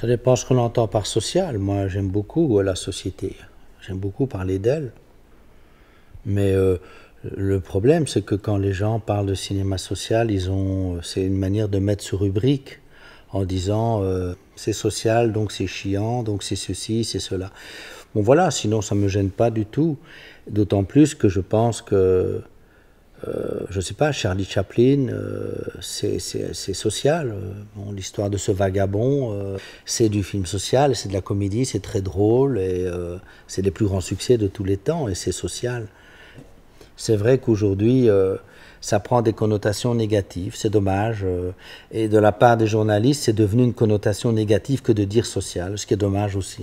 Ça dépend ce qu'on entend par social. Moi, j'aime beaucoup euh, la société. J'aime beaucoup parler d'elle. Mais euh, le problème, c'est que quand les gens parlent de cinéma social, ils ont, euh, c'est une manière de mettre sous rubrique en disant c'est social, donc c'est chiant, donc c'est ceci, c'est cela. Bon voilà, sinon ça ne me gêne pas du tout. D'autant plus que je pense que euh, je ne sais pas, Charlie Chaplin, euh, c'est social. Euh, l'histoire de ce vagabond, c'est du film social, c'est de la comédie, c'est très drôle et c'est les plus grands succès de tous les temps et c'est social. C'est vrai qu'aujourd'hui, ça prend des connotations négatives, c'est dommage. et de la part des journalistes, c'est devenu une connotation négative que de dire social, ce qui est dommage aussi.